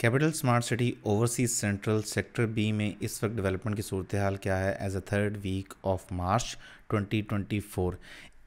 capital smart city overseas central sector B में इस वक्त डेवलपमेंट की सूरत हाल क्या है as a third week of March 2024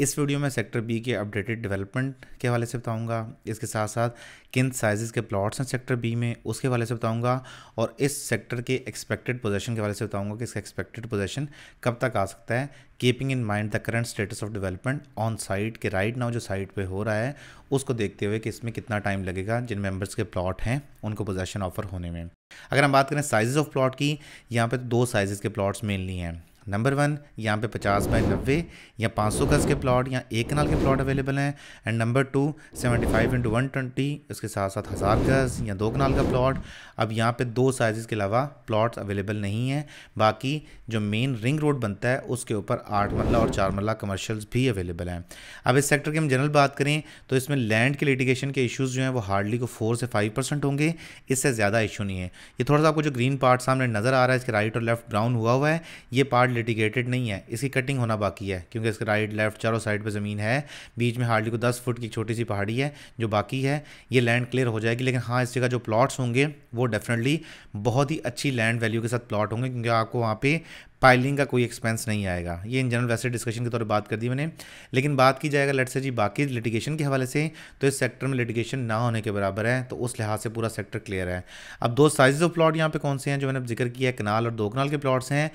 इस वीडियो में सेक्टर बी के अपडेटेड डेवलपमेंट के हवाले से बताऊंगा इसके साथ साथ किन साइज़ के प्लॉट्स हैं सेक्टर बी में उसके हवाले से बताऊंगा और इस सेक्टर के एक्सपेक्टेड पोजीशन के हवाले से बताऊंगा कि इसका एक्सपेक्टेड पोजीशन कब तक आ सकता है keeping in mind the current status of development on site के राइट नाउ जो साइट पर हो रहा है उसको देखते हुए कि इसमें कितना टाइम लगेगा जिन मेम्बर्स के प्लॉट हैं उनको पोजेशन ऑफर होने में अगर हम बात करें साइज़ ऑफ प्लॉट की यहाँ पर तो दो साइज़ के प्लॉट्स मेनली हैं नंबर वन यहाँ पे 50 बाय नब्बे या 500 गज के प्लॉट या एक कनाल के प्लॉट अवेलेबल हैं and number two 75 five into one twenty उसके साथ साथ हज़ार गज या दो कनाल का प्लॉट अब यहाँ पे दो साइज़ के अलावा प्लॉट्स अवेलेबल नहीं हैं बाकी जो मेन रिंग रोड बनता है उसके ऊपर आठ मरला और चार मरला कमर्शल्स भी अवेलेबल हैं अब इस सेक्टर की हम जनरल बात करें तो इसमें लैंड के लिटिगेशन के इशूज़ जो हैं वो हार्डली को फोर से फाइव परसेंट होंगे इससे ज़्यादा इशू नहीं है ये थोड़ा सा आपको जो ग्रीन पार्ट सामने नज़र आ रहा है इसके राइट और लेफ्ट ब्राउन हुआ हुआ है ये पार्ट लैंड लिटिगेटेड नहीं है इसकी कटिंग होना बाकी है क्योंकि इसके राइट लेफ्ट चारों साइड पर ज़मीन है बीच में हार्डली को दस फुट की छोटी सी पहाड़ी है जो बाकी है ये लैंड क्लियर हो जाएगी लेकिन हाँ इस जगह जो प्लॉट्स होंगे वो डेफिनेटली बहुत ही अच्छी लैंड वैल्यू के साथ प्लॉट होंगे क्योंकि आपको वहाँ पर पाइलिंग का कोई एक्सपेंस नहीं आएगा ये इन जनरल वैसे डिस्कशन के तौर पर बात कर दी मैंने लेकिन बात की जाएगा लट से जी बाकी लिटिगेशन के हवाले से तो इस सेक्टर में लिटिगेशन ना होने के बराबर है तो उस लिहाज से पूरा सेक्टर क्लियर है अब दो साइज ऑफ प्लॉट यहाँ पे कौन से हैं जो मैंने जिक्र किया है कनाल और दो कनाल के प्लॉट्स हैं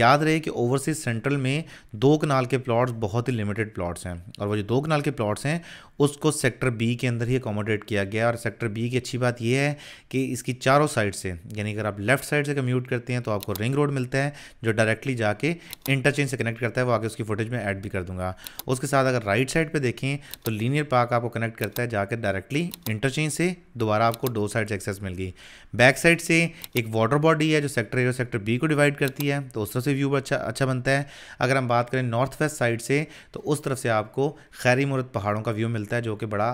याद रहे कि ओवरसीज सेंट्रल में दो कनाल के प्लॉट्स बहुत ही लिमिटेड प्लॉट्स हैं और वो जो दो कनाल के प्लॉट्स हैं उसको सेक्टर बी के अंदर ही अकोमोडेट किया गया और सेक्टर बी की अच्छी बात यह है कि इसकी चारों साइड से यानी अगर आप लेफ्ट साइड से कम्यूट करते हैं तो आपको रिंग रोड मिलता है जो डायरेक्ट डायरेक्टली जाके इंटरचेंज से कनेक्ट करता है वो आगे उसकी फुटेज में ऐड भी कर दूंगा उसके साथ अगर राइट साइड पर देखें तो लीनियर पार्क आपको कनेक्ट करता है जाकर डायरेक्टली इंटरचेंज से दोबारा आपको दो साइड से एक्सेस मिल गई बैक साइड से एक वाटर बॉडी है जो सेक्टर ए और सेक्टर बी को डिवाइड करती है तो उस तरफ से व्यू अच्छा अच्छा बनता है अगर हम बात करें नॉर्थ वेस्ट साइड से तो उस तरफ से आपको खैरी मुरत पहाड़ों का व्यू मिलता है जो कि बड़ा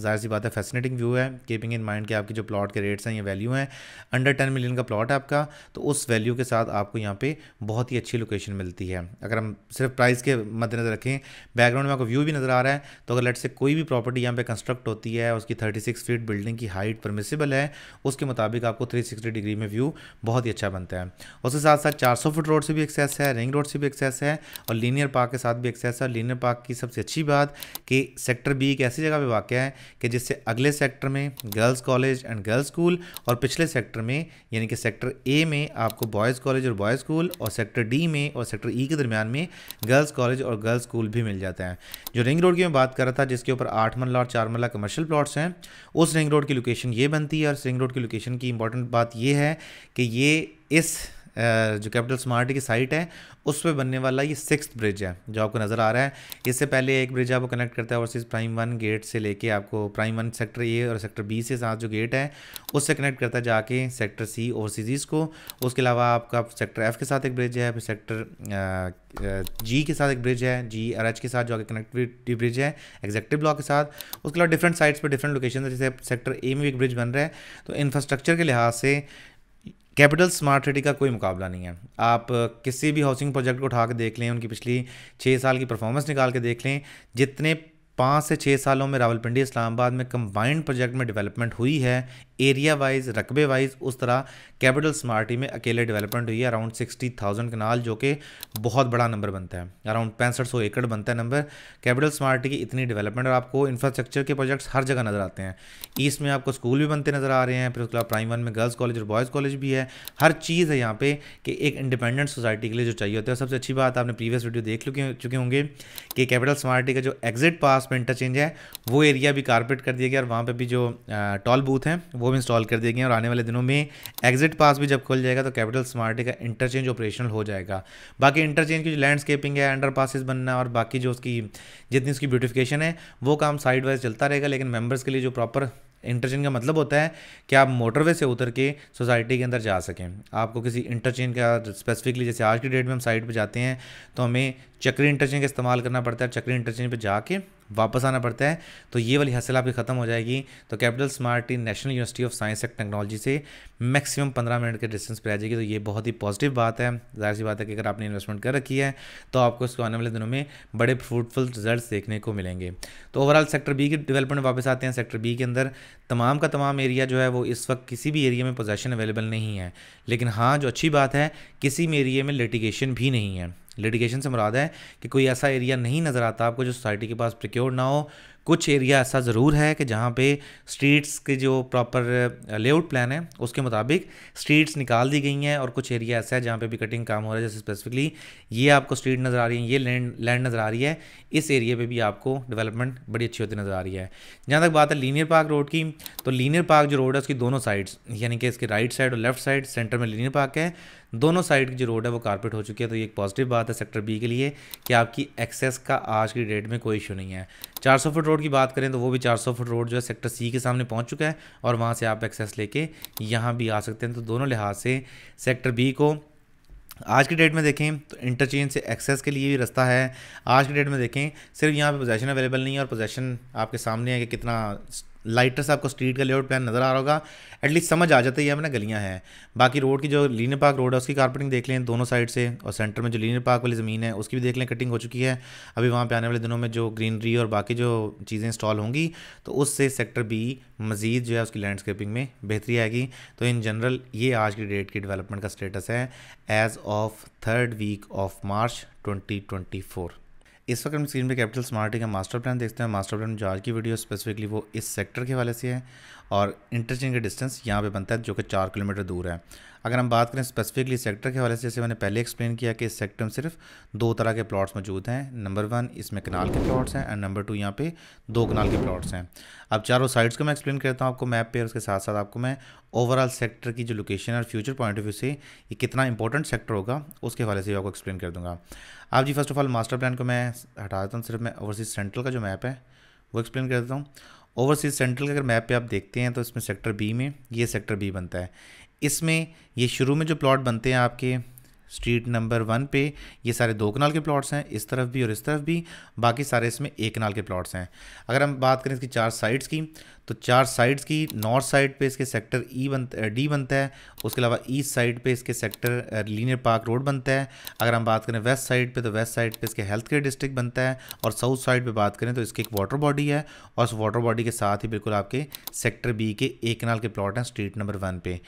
जाहिर सी बात है फैसिनेटिंग व्यू है कीपिंग इन माइंड कि आपके जो प्लॉट के रेट्स हैं या वैल्यू हैं अंडर टेन मिलियन का प्लॉट है आपका तो उस वैल्यू के साथ आपको यहाँ पे बहुत ही अच्छी लोकेशन मिलती है अगर हम सिर्फ प्राइस के मद्देनज़र रखें बैकग्राउंड में आपको व्यू भी नज़र आ रहा है तो अगर लेट से कोई भी प्रॉपर्टी यहाँ पर कंस्ट्रक्ट होती है उसकी थर्टी सिक्स फीट बिल्डिंग की हाइट परमिसिबल है उसके मुताबिक आपको थ्री सिक्सटी डिग्री में व्यू बहुत ही अच्छा बनता है उसके साथ साथ चार सौ फुट रोड से भी एक्सेस है रिंग रोड से भी एक्सेस है और लीनियर पार्क के साथ भी एक्सेस है और लीनियर पार्क की सबसे अच्छी बात कि सेक्टर बी एक ऐसी जगह पर वाक़ है कि जिससे अगले सेक्टर में girls college and girls school और पिछले सेक्टर में यानी कि सेक्टर ए में आपको बॉयज़ कॉलेज और बॉयज़ स्कूल और सेक्टर डी में और सेक्टर ई e के दरमियान में गर्ल्स कॉलेज और गर्ल्स स्कूल भी मिल जाता है जो रिंग रोड की मैं बात कर रहा था जिसके ऊपर आठ मल्ला और चार मल्ला कमर्शियल प्लाट्स हैं उस रिंग रोड की लोकेशन ये बनती है और रिंग रोड की लोकेशन की इंपॉर्टेंट बात यह है कि ये इस जो कैपिटल स्मार्ट की साइट है उस पर बनने वाला ये सिक्स ब्रिज है जो आपको नज़र आ रहा है इससे पहले एक ब्रिज आपको कनेक्ट करता है ओवरसीज प्राइम वन गेट से लेके आपको प्राइम वन सेक्टर ए और सेक्टर बी से साथ जो गेट है उससे कनेक्ट करता है जाके सेक्टर सी ओवरसीज़ को उसके अलावा आपका सेक्टर एफ़ के साथ एक ब्रिज है फिर सेक्टर जी के साथ एक ब्रिज है जी आर एच के साथ जो आगे कनेक्टिविटी ब्रिज है एग्जेक्टिव ब्लॉक के साथ उसके अलावा डिफरेंट साइट्स पर डिफरेंट लोकेशन है जैसे सेक्टर ए में भी एक ब्रिज बन रहा है तो इंफ्रास्ट्रक्चर के लिहाज से कैपिटल स्मार्ट सिटी का कोई मुकाबला नहीं है आप किसी भी हाउसिंग प्रोजेक्ट को उठा के देख लें उनकी पिछली छः साल की परफॉर्मेंस निकाल के देख लें जितने पाँच से छः सालों में रावलपिंडी इस्लामाबाद में कंबाइंड प्रोजेक्ट में डेवलपमेंट हुई है एरिया वाइज रकबे वाइज उस तरह कैपिटल स्मार्टी में अकेले डेवलपमेंट हुई है अराउंड सिक्सटी थाउजेंड कनाल जो कि बहुत बड़ा नंबर बनता है अराउंड पैंसठ सौ एकड़ बनता है नंबर कैपिटल स्मार्टी की इतनी डेवलपमेंट और आपको इंफ्रास्ट्रक्चर के प्रोजेक्ट्स हर जगह नज़र आते हैं ईस्ट में आपको स्कूल भी बनते नज़र आ रहे हैं फिर उसके बाद प्राइम वन में गर्ल्स कॉलेज और बॉयज़ कॉलेज भी है हर चीज़ है यहाँ पे कि एक इंडिपेंडेंट सोसाइटी के लिए जो चाहिए होता है सबसे अच्छी बात आपने प्रीवियस वीडियो देख चुके चुके होंगे कि कैपिटल स्मार्टी का जो एग्जिट पास में इंटरचेंज है वो एरिया भी कारपेट कर दिया गया और वहाँ पर भी जो टॉल बूथ हैं वो वो भी इंस्टॉल कर दिए गए और आने वाले दिनों में एग्जिट पास भी जब खुल जाएगा तो कैपिटल स्मार्ट का इंटरचेंज ऑपरेशनल हो जाएगा बाकी इंटरचेंज की जो लैंडस्केपिंग है अंडर पासिस बनना और बाकी जो उसकी जितनी उसकी ब्यूटिफिकेशन है वो काम साइड वाइज चलता रहेगा लेकिन मेम्बर्स के लिए जो प्रॉपर इंटरचेंज का मतलब होता है कि आप मोटरवे से उतर के सोसाइटी के अंदर जा सकें आपको किसी इंटरचेंज का स्पेसिफिकली जैसे आज की डेट में हम साइट पर जाते हैं तो हमें चक्री इंटरचेंज का इस्तेमाल करना पड़ता है चक्री इंटरचेंज पर जाके वापस आना पड़ता है तो ये वाली हासिल आपकी ख़त्म हो जाएगी तो कैपिटल स्मार्ट इन national university of science and technology से मैक्सिमम पंद्रह मिनट के डिस्टेंस पर आ जाएगी तो ये बहुत ही पॉजिटिव बात है जाहिर सी बात है कि अगर आपने इन्वेस्टमेंट कर रखी है तो आपको इसको आने वाले दिनों में बड़े फ्रूटफुल रिजल्ट देखने को मिलेंगे तो ओवरऑल सेक्टर बी की डेवलपमेंट वापस आते हैं सेक्टर बी के अंदर तमाम का तमाम एरिया जो है वो इस वक्त किसी भी एरिया में पोजेशन अवेलेबल नहीं है लेकिन हाँ जो अच्छी बात है किसी भी एरिए में लिटिगेशन भी नहीं है लिटिगेशन से मुराद है कि कोई ऐसा एरिया नहीं नज़र आता आपको जो सोसाइटी के पास प्रिक्योर ना हो कुछ एरिया ऐसा ज़रूर है कि जहाँ पे स्ट्रीट्स के जो प्रॉपर लेआउट प्लान है उसके मुताबिक स्ट्रीट्स निकाल दी गई हैं और कुछ एरिया ऐसा है जहाँ पे भी कटिंग काम हो रहा है जैसे स्पेसिफिकली ये आपको स्ट्रीट नज़र आ रही है ये लैंड लैंड नज़र आ रही है इस एरिया पे भी आपको डेवलपमेंट बड़ी अच्छी होती नज़र आ रही है जहाँ तक बात है लीनियर पार्क रोड की तो लीनियर पार्क जो रोड है उसकी दोनों साइड्स यानी कि इसके राइट साइड और लेफ्ट साइड सेंटर में लीनियर पार्क है दोनों साइड की जो रोड है वो कारपेट हो चुकी है तो ये एक पॉजिटिव बात है सेक्टर बी के लिए कि आपकी एक्सेस का आज की डेट में कोई इशू नहीं है 400 फुट रोड की बात करें तो वो भी 400 फुट रोड जो है सेक्टर सी के सामने पहुंच चुका है और वहाँ से आप एक्सेस लेके यहाँ भी आ सकते हैं तो दोनों लिहाज से सेक्टर बी को आज की डेट में देखें तो इंटरचेंज से एक्सेस के लिए भी रास्ता है आज की डेट में देखें सिर्फ यहाँ पे पोजेशन अवेलेबल नहीं है और पोजेशन आपके सामने है कि कितना लाइटर से आपको स्ट्रीट का लेआउट प्लान नज़र आ रहा होगा एटलीस्ट समझ आ जाता है ये अपना गलियाँ हैं बाकी रोड की जो लीनर पार्क रोड है उसकी कारपेटिंग देख लें दोनों साइड से और सेंटर में जो लीनर पार्क वाली ज़मीन है उसकी भी देख लें कटिंग हो चुकी है अभी वहाँ पर आने वाले दिनों में जो ग्रीनरी और बाकी जो चीज़ें इंस्टॉल होंगी तो उससे सेक्टर बी मज़ीद जो है उसकी लैंडस्केपिंग में बेहतरी आएगी तो इन जनरल ये आज की डेट की डेवलपमेंट का स्टेटस है as of third week of March four इस वक्त हम स्क्रीन पे कैपिटल स्मार्टी का मास्टर प्लान देखते हैं मास्टर प्लान जो आज की वीडियो स्पेसिफिकली वो इस सेक्टर के हवाले से है और इंटरचेंज का डिस्टेंस यहाँ पे बनता है जो कि चार किलोमीटर दूर है अगर हम बात करें स्पेसिफिकली सेक्टर के हवाले से जैसे मैंने पहले एक्सप्लेन किया कि इस सेक्टर में सिर्फ दो तरह के प्लॉट्स मौजूद हैं नंबर वन इसमें कनाल के प्लॉट्स हैं एंड नंबर टू यहाँ पे दो कनाल के प्लॉट्स हैं अब चारों साइड्स को मैं एक्सप्लेन करता हूँ आपको मैप पे और उसके साथ साथ आपको मैं ओवरऑल सेक्टर की जो लोकेशन और फ्यूचर पॉइंट ऑफ व्यू से ये कितना इंपॉर्टेंट सेक्टर होगा उसके हवाले से आपको एक्सप्लेन कर दूँगा आप जी first of all master plan को मैं हटा देता हूँ सिर्फ मैं ओवरसीज सेंट्रल का जो मैप है वो एक्सप्लेन कर देता हूँ ओवरसीज सेंट्रल के अगर मैप पे आप देखते हैं तो इसमें सेक्टर बी में ये सेक्टर बी बनता है इसमें ये शुरू में जो प्लॉट बनते हैं आपके स्ट्रीट नंबर वन पे ये सारे दो कनाल के प्लॉट्स हैं इस तरफ भी और इस तरफ भी बाकी सारे इसमें एक कनाल के प्लॉट्स हैं अगर हम बात करें इसकी चार साइड्स की तो चार साइड्स की नॉर्थ साइड पे इसके सेक्टर ई e बन डी बनता है उसके अलावा ईस्ट साइड पे इसके सेक्टर लीनियर पार्क रोड बनता है अगर हम बात करें वेस्ट साइड पे तो वेस्ट साइड पे इसके हेल्थ केयर डिस्ट्रिक्ट बनता है और साउथ साइड पे बात करें तो इसकी एक वाटर बॉडी है और उस वाटर बॉडी के साथ ही बिल्कुल आपके सेक्टर बी के एक कनाल के प्लॉट हैं स्ट्रीट नंबर वन पे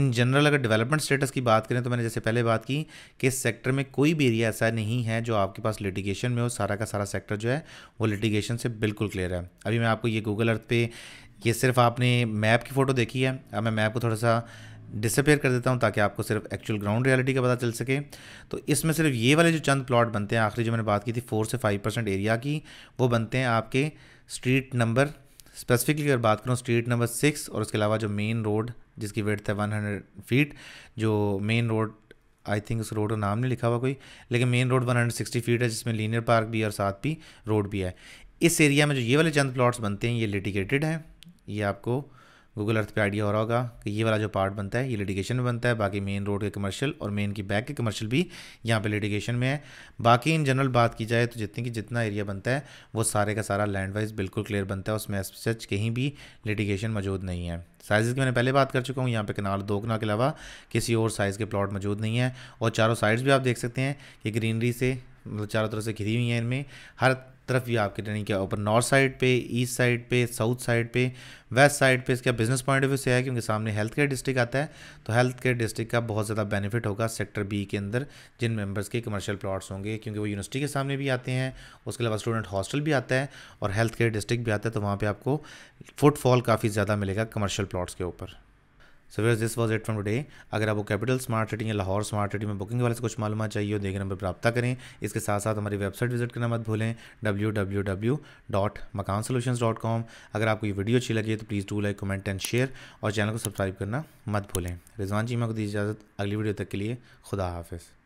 इन जनरल अगर डेवलपमेंट स्टेटस की बात करें तो मैंने जैसे पहले बात की कि सेक्टर में कोई भी एरिया ऐसा नहीं है जो आपके पास लिटिगेशन में हो सारा का सारा सेक्टर जो है वो लिटिगेशन से बिल्कुल क्लियर है अभी मैं आपको ये गूगल अर्थ पे ये सिर्फ आपने मैप की फ़ोटो देखी है अब मैं मैप को थोड़ा सा डिसअपेयर कर देता हूं ताकि आपको सिर्फ एक्चुअल ग्राउंड रियलिटी का पता चल सके तो इसमें सिर्फ ये वाले जो चंद प्लॉट बनते हैं आखिरी जो मैंने बात की थी फोर से फाइव परसेंट एरिया की वो बनते हैं आपके स्ट्रीट नंबर स्पेसिफिकली अगर बात करूँ स्ट्रीट नंबर सिक्स और उसके अलावा जो मेन रोड जिसकी वेट है वन हंड्रेड फीट जो मेन रोड आई थिंक उस रोड का नाम नहीं लिखा हुआ कोई लेकिन मेन रोड 160 फीट है जिसमें लीनियर पार्क भी और साथ भी रोड भी है इस एरिया में जो ये वाले चंद प्लॉट्स बनते हैं ये लिटिगेटेड हैं ये आपको गूगल अर्थ पे आइडिया हो रहा होगा कि ये वाला जो पार्ट बनता है ये लिटिगेशन में बनता है बाकी मेन रोड के कमर्शियल और मेन की बैक के कमर्शियल भी यहाँ पे लिटिगेशन में है बाकी इन जनरल बात की जाए तो जितने की जितना एरिया बनता है वो सारे का सारा लैंड वाइज बिल्कुल क्लियर बनता है उसमें सच कहीं भी लिटिगेशन मौजूद नहीं है साइज़ की मैंने पहले बात कर चुका हूँ यहाँ पे कनाल दो कनाल के अलावा किसी और साइज़ के प्लॉट मौजूद नहीं है और चारों साइड्स भी आप देख सकते हैं कि ग्रीनरी से मतलब चारों तरफ से घिरी हुई हैं इनमें हर तरफ भी आपकी ट्रेनिंग के ऊपर नॉर्थ साइड पे ईस्ट साइड पे साउथ साइड पे वेस्ट साइड पे इसका बिजनेस पॉइंट ऑफ व्यू से है क्योंकि सामने हेल्थ केयर डिस्ट्रिक्ट आता है तो हेल्थ केयर डिस्ट्रिक्ट का बहुत ज़्यादा बेनिफिट होगा सेक्टर बी के अंदर जिन मेम्बर्स के कमर्शियल प्लॉट्स होंगे क्योंकि वो यूनिवर्सिटी के सामने भी आते हैं उसके अलावा स्टूडेंट हॉस्टल भी आता है और हेल्थ केयर डिस्ट्रिक्ट भी आता है तो वहाँ पर आपको फुटफॉल काफ़ी ज़्यादा मिलेगा कमर्शियल प्लॉट्स के ऊपर so was this was it from today अगर आपको कैपिटल स्मार्ट सिटी या लाहौर स्मार्ट सिटी में बुकिंग वाले से कुछ मालूम चाहिए हो देखे नंबर प्राप्त करें इसके साथ साथ हमारी वेबसाइट विजिट करना मत भूलें W W W dot Makaan solution dot com अगर आपको ये वीडियो अच्छी लगी तो please do like comment and share और चैनल को सब्सक्राइब करना मत भूलें रिजवान जी मैं को दी इजाज़त अगली वीडियो तक के लिए खुदा हाफिज़